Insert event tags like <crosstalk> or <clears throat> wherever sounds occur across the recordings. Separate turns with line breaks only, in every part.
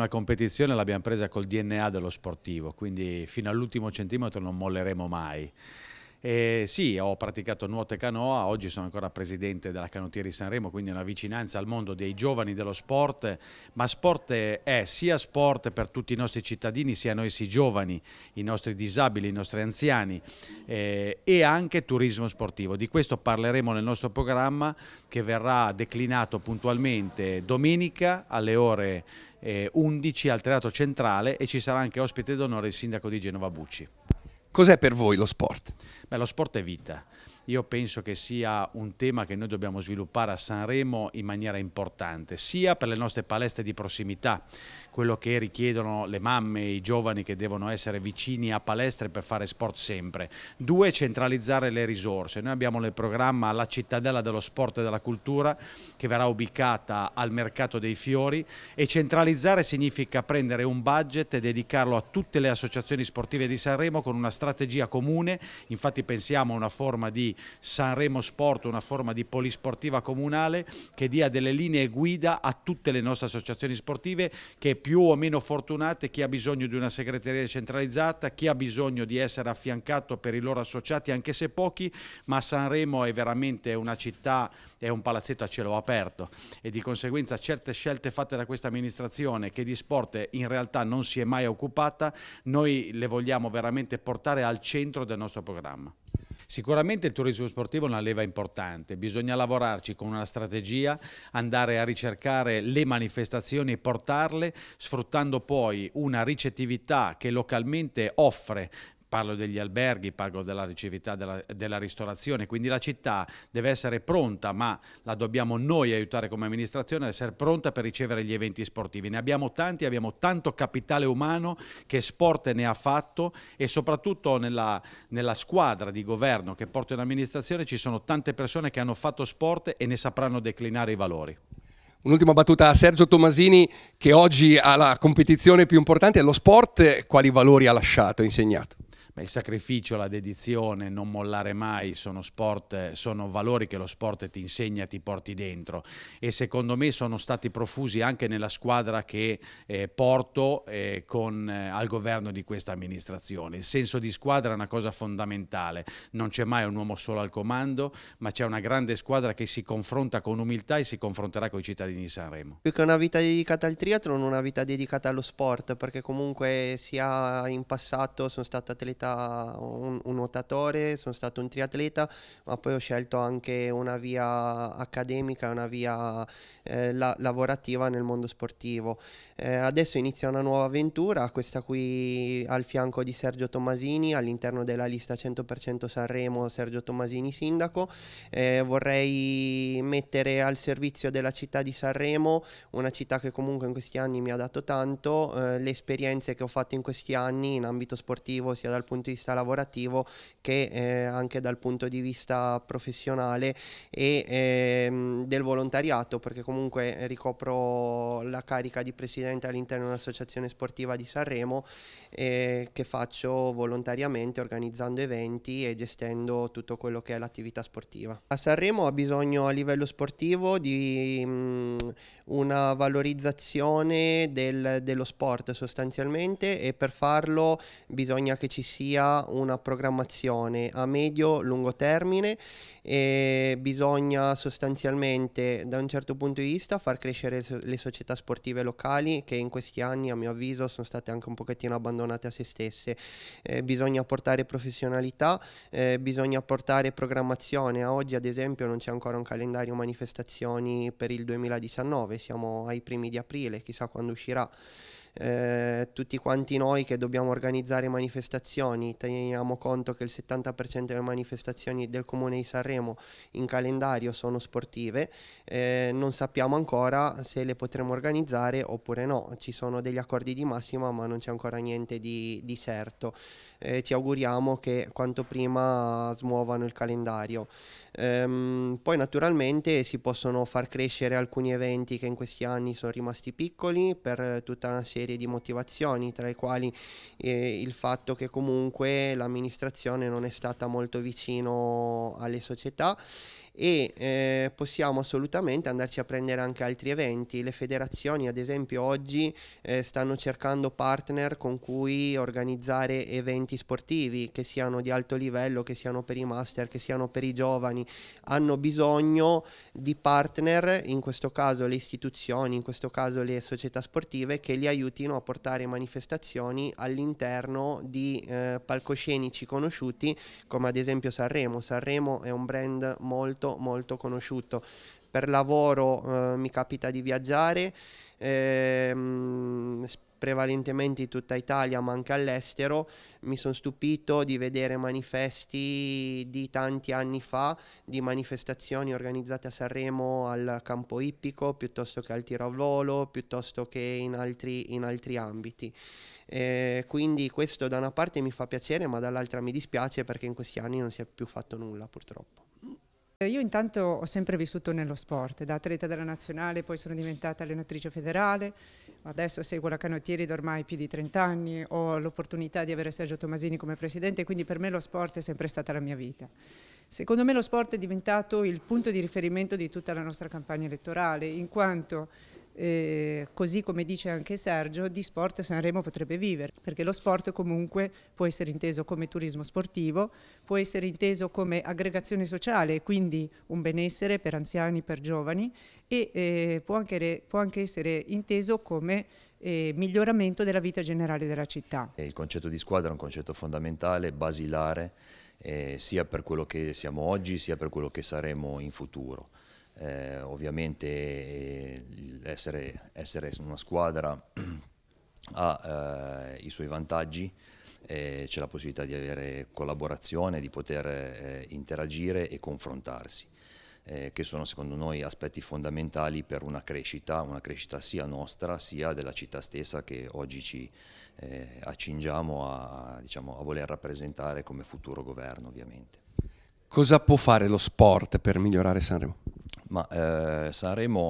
una competizione l'abbiamo presa col DNA dello sportivo, quindi fino all'ultimo centimetro non molleremo mai. Eh, sì, ho praticato nuoto e canoa, oggi sono ancora presidente della Canottieri Sanremo, quindi una vicinanza al mondo dei giovani dello sport, ma sport è sia sport per tutti i nostri cittadini, sia noi si giovani, i nostri disabili, i nostri anziani eh, e anche turismo sportivo. Di questo parleremo nel nostro programma che verrà declinato puntualmente domenica alle ore 11 eh, al Teatro Centrale e ci sarà anche ospite d'onore il sindaco di Genova Bucci. Cos'è per voi lo sport? Beh, lo sport è vita. Io penso che sia un tema che noi dobbiamo sviluppare a Sanremo in maniera importante, sia per le nostre palestre di prossimità, quello che richiedono le mamme, e i giovani che devono essere vicini a palestre per fare sport sempre. Due, centralizzare le risorse. Noi abbiamo nel programma la cittadella dello sport e della cultura che verrà ubicata al mercato dei fiori e centralizzare significa prendere un budget e dedicarlo a tutte le associazioni sportive di Sanremo con una strategia comune, infatti pensiamo a una forma di Sanremo Sport, una forma di polisportiva comunale che dia delle linee guida a tutte le nostre associazioni sportive che più o meno fortunate, chi ha bisogno di una segreteria centralizzata, chi ha bisogno di essere affiancato per i loro associati, anche se pochi, ma Sanremo è veramente una città, è un palazzetto a cielo aperto e di conseguenza certe scelte fatte da questa amministrazione che di sport in realtà non si è mai occupata, noi le vogliamo veramente portare al centro del nostro programma. Sicuramente il turismo sportivo è una leva importante, bisogna lavorarci con una strategia, andare a ricercare le manifestazioni e portarle, sfruttando poi una ricettività che localmente offre parlo degli alberghi, parlo della ricevità della, della, ristorazione, quindi la città deve essere pronta, ma la dobbiamo noi aiutare come amministrazione ad essere pronta per ricevere gli eventi sportivi. Ne abbiamo tanti, abbiamo tanto capitale umano che sport ne ha fatto e soprattutto nella, nella squadra di governo che porta in amministrazione ci sono tante persone che hanno fatto sport e ne sapranno declinare i valori. Un'ultima battuta a Sergio Tomasini che oggi ha la competizione più importante, lo sport, quali valori ha lasciato, insegnato? il sacrificio, la dedizione, non mollare mai, sono, sport, sono valori che lo sport ti insegna, ti porti dentro e secondo me sono stati profusi anche nella squadra che eh, porto eh, con, eh, al governo di questa amministrazione. Il senso di squadra è una cosa fondamentale, non c'è mai un uomo solo al comando, ma c'è una grande squadra che si confronta con umiltà e si confronterà con i cittadini di Sanremo.
Più che una vita dedicata al triathlon, una vita dedicata allo sport, perché comunque sia in passato sono stato atleta un, un nuotatore, sono stato un triatleta, ma poi ho scelto anche una via accademica una via eh, la, lavorativa nel mondo sportivo. Eh, adesso inizia una nuova avventura, questa qui al fianco di Sergio Tomasini, all'interno della lista 100% Sanremo Sergio Tomasini sindaco. Eh, vorrei mettere al servizio della città di Sanremo, una città che comunque in questi anni mi ha dato tanto, eh, le esperienze che ho fatto in questi anni in ambito sportivo, sia dal punto di vista lavorativo che eh, anche dal punto di vista professionale e eh, del volontariato perché comunque ricopro la carica di presidente all'interno dell'associazione sportiva di Sanremo eh, che faccio volontariamente organizzando eventi e gestendo tutto quello che è l'attività sportiva. A Sanremo ha bisogno a livello sportivo di mh, mm, una valorizzazione del, dello sport sostanzialmente e per farlo bisogna che ci sia sia una programmazione a medio-lungo termine e bisogna sostanzialmente da un certo punto di vista far crescere le società sportive locali che in questi anni a mio avviso sono state anche un pochettino abbandonate a se stesse. Eh, bisogna portare professionalità, eh, bisogna portare programmazione. A oggi ad esempio non c'è ancora un calendario manifestazioni per il 2019, siamo ai primi di aprile, chissà quando uscirà. Eh, tutti quanti noi che dobbiamo organizzare manifestazioni, teniamo conto che il 70% delle manifestazioni del comune di Sanremo in calendario sono sportive, eh, non sappiamo ancora se le potremo organizzare oppure no, ci sono degli accordi di massima ma non c'è ancora niente di, di certo, eh, ci auguriamo che quanto prima smuovano il calendario. Ehm, poi naturalmente si possono far crescere alcuni eventi che in questi anni sono rimasti piccoli per eh, tutta una serie serie di motivazioni, tra le quali eh, il fatto che comunque l'amministrazione non è stata molto vicino alle società e eh, possiamo assolutamente andarci a prendere anche altri eventi. Le federazioni, ad esempio, oggi eh, stanno cercando partner con cui organizzare eventi sportivi che siano di alto livello, che siano per i master, che siano per i giovani. Hanno bisogno di partner, in questo caso le istituzioni, in questo caso le società sportive, che li aiutino a portare manifestazioni all'interno di eh, palcoscenici conosciuti come ad esempio Sanremo. Sanremo è un brand molto molto conosciuto. Per lavoro eh, mi capita di viaggiare ehm, prevalentemente in tutta Italia ma anche all'estero. Mi sono stupito di vedere manifesti di tanti anni fa, di manifestazioni organizzate a Sanremo al campo ippico piuttosto che al tiro a volo, piuttosto che in altri, in altri ambiti. Eh, quindi questo da una parte mi fa piacere ma dall'altra mi dispiace perché in questi anni non si è più fatto nulla purtroppo.
Io intanto ho sempre vissuto nello sport, da atleta della nazionale, poi sono diventata allenatrice federale, adesso seguo la canottieri da ormai più di 30 anni, ho l'opportunità di avere Sergio Tomasini come presidente, quindi per me lo sport è sempre stata la mia vita. Secondo me lo sport è diventato il punto di riferimento di tutta la nostra campagna elettorale, in quanto eh, così come dice anche Sergio, di sport Sanremo potrebbe vivere, perché lo sport comunque può essere inteso come turismo sportivo, può essere inteso come aggregazione sociale, quindi un benessere per anziani, per giovani, e eh, può, anche può anche essere inteso come eh, miglioramento della vita generale della città. Eh, il concetto di squadra è un concetto fondamentale, basilare, eh, sia per quello che siamo oggi sia per quello che saremo in futuro eh, ovviamente essere, essere, una squadra <clears throat> ha eh, i suoi vantaggi, eh, c'è la possibilità di avere collaborazione, di poter eh, interagire e confrontarsi. Eh, che sono secondo noi aspetti fondamentali per una crescita, una crescita sia nostra sia della città stessa che oggi ci eh, accingiamo a, diciamo, a voler rappresentare come futuro governo ovviamente.
Cosa può fare lo sport per migliorare Sanremo?
Ma, eh, Sanremo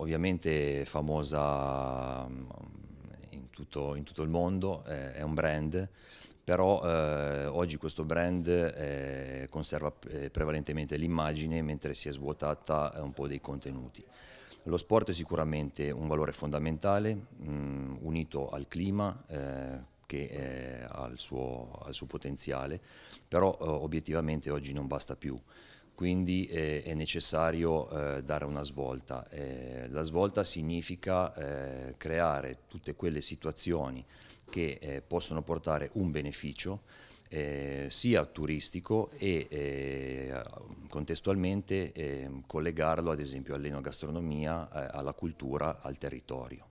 ovviamente è famosa mm, in tutto, in tutto, il mondo, è un brand, però eh, oggi questo brand eh, conserva eh, prevalentemente l'immagine mentre si è svuotata eh, un po' dei contenuti. Lo sport è sicuramente un valore fondamentale, mh, mm, unito al clima, eh, che eh, ha, il suo, ha, il suo, potenziale, però eh, obiettivamente oggi non basta più. Quindi eh, è necessario eh, dare una svolta. Eh, la svolta significa eh, creare tutte quelle situazioni che possono portare un beneficio sia turistico e contestualmente ehm, collegarlo ad esempio all'enogastronomia, alla cultura, al territorio.